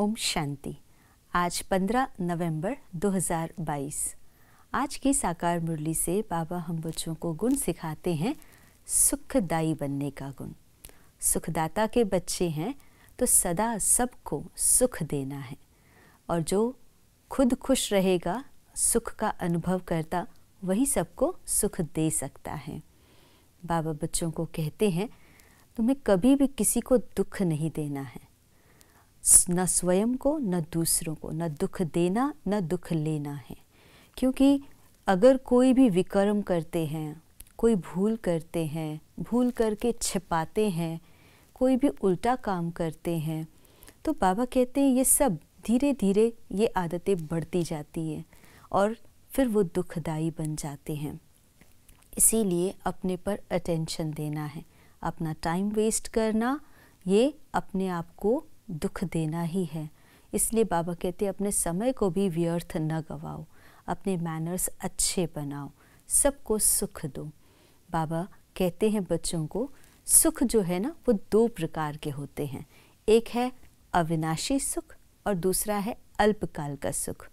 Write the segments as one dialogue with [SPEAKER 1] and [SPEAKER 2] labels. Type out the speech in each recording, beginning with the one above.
[SPEAKER 1] ओम शांति आज 15 नवंबर 2022 आज की साकार मुरली से बाबा हम बच्चों को गुण सिखाते हैं सुखदाई बनने का गुण सुखदाता के बच्चे हैं तो सदा सबको सुख देना है और जो खुद खुश रहेगा सुख का अनुभव करता वही सबको सुख दे सकता है बाबा बच्चों को कहते हैं तुम्हें कभी भी किसी को दुख नहीं देना है न स्वयं को न दूसरों को न दुख देना न दुख लेना है क्योंकि अगर कोई भी विक्रम करते हैं कोई भूल करते हैं भूल करके छिपाते हैं कोई भी उल्टा काम करते हैं तो बाबा कहते हैं ये सब धीरे धीरे ये आदतें बढ़ती जाती है और फिर वो दुखदाई बन जाते हैं इसीलिए अपने पर अटेंशन देना है अपना टाइम वेस्ट करना ये अपने आप को दुख देना ही है इसलिए बाबा कहते हैं अपने समय को भी व्यर्थ न गवाओ अपने मैनर्स अच्छे बनाओ सबको सुख दो बाबा कहते हैं बच्चों को सुख जो है ना वो दो प्रकार के होते हैं एक है अविनाशी सुख और दूसरा है अल्पकाल का सुख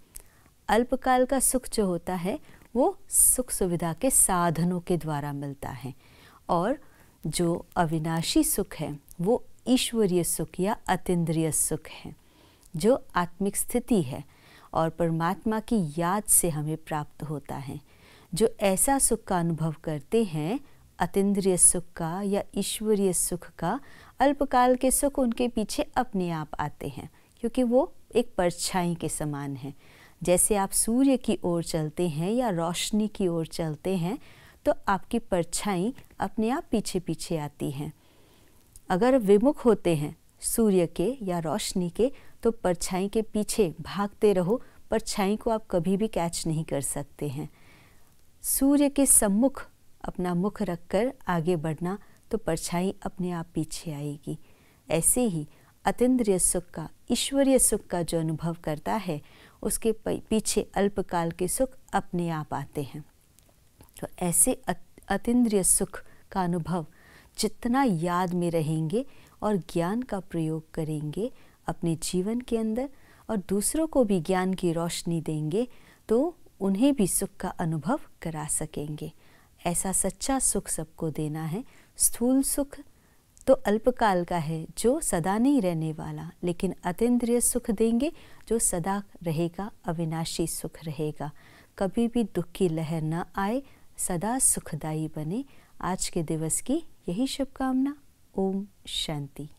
[SPEAKER 1] अल्पकाल का सुख जो होता है वो सुख सुविधा के साधनों के द्वारा मिलता है और जो अविनाशी सुख है वो ईश्वरीय सुख या अतिद्रिय सुख है जो आत्मिक स्थिति है और परमात्मा की याद से हमें प्राप्त होता है जो ऐसा सुख का अनुभव करते हैं अतिद्रिय सुख का या ईश्वरीय सुख का अल्पकाल के सुख उनके पीछे अपने आप आते हैं क्योंकि वो एक परछाई के समान है जैसे आप सूर्य की ओर चलते हैं या रोशनी की ओर चलते हैं तो आपकी परछाई अपने आप पीछे पीछे आती हैं अगर विमुख होते हैं सूर्य के या रोशनी के तो परछाई के पीछे भागते रहो परछाई को आप कभी भी कैच नहीं कर सकते हैं सूर्य के सम्मुख अपना मुख रखकर आगे बढ़ना तो परछाई अपने आप पीछे आएगी ऐसे ही अतिद्रिय सुख का ईश्वरीय सुख का जो अनुभव करता है उसके पीछे अल्पकाल के सुख अपने आप आते हैं तो ऐसे अतिद्रिय सुख का अनुभव जितना याद में रहेंगे और ज्ञान का प्रयोग करेंगे अपने जीवन के अंदर और दूसरों को भी ज्ञान की रोशनी देंगे तो उन्हें भी सुख का अनुभव करा सकेंगे ऐसा सच्चा सुख सबको देना है स्थूल सुख तो अल्पकाल का है जो सदा नहीं रहने वाला लेकिन अतेंद्रिय सुख देंगे जो सदा रहेगा अविनाशी सुख रहेगा कभी भी दुख की लहर ना आए सदा सुखदायी बने आज के दिवस की यही शुभकामना ओम शांति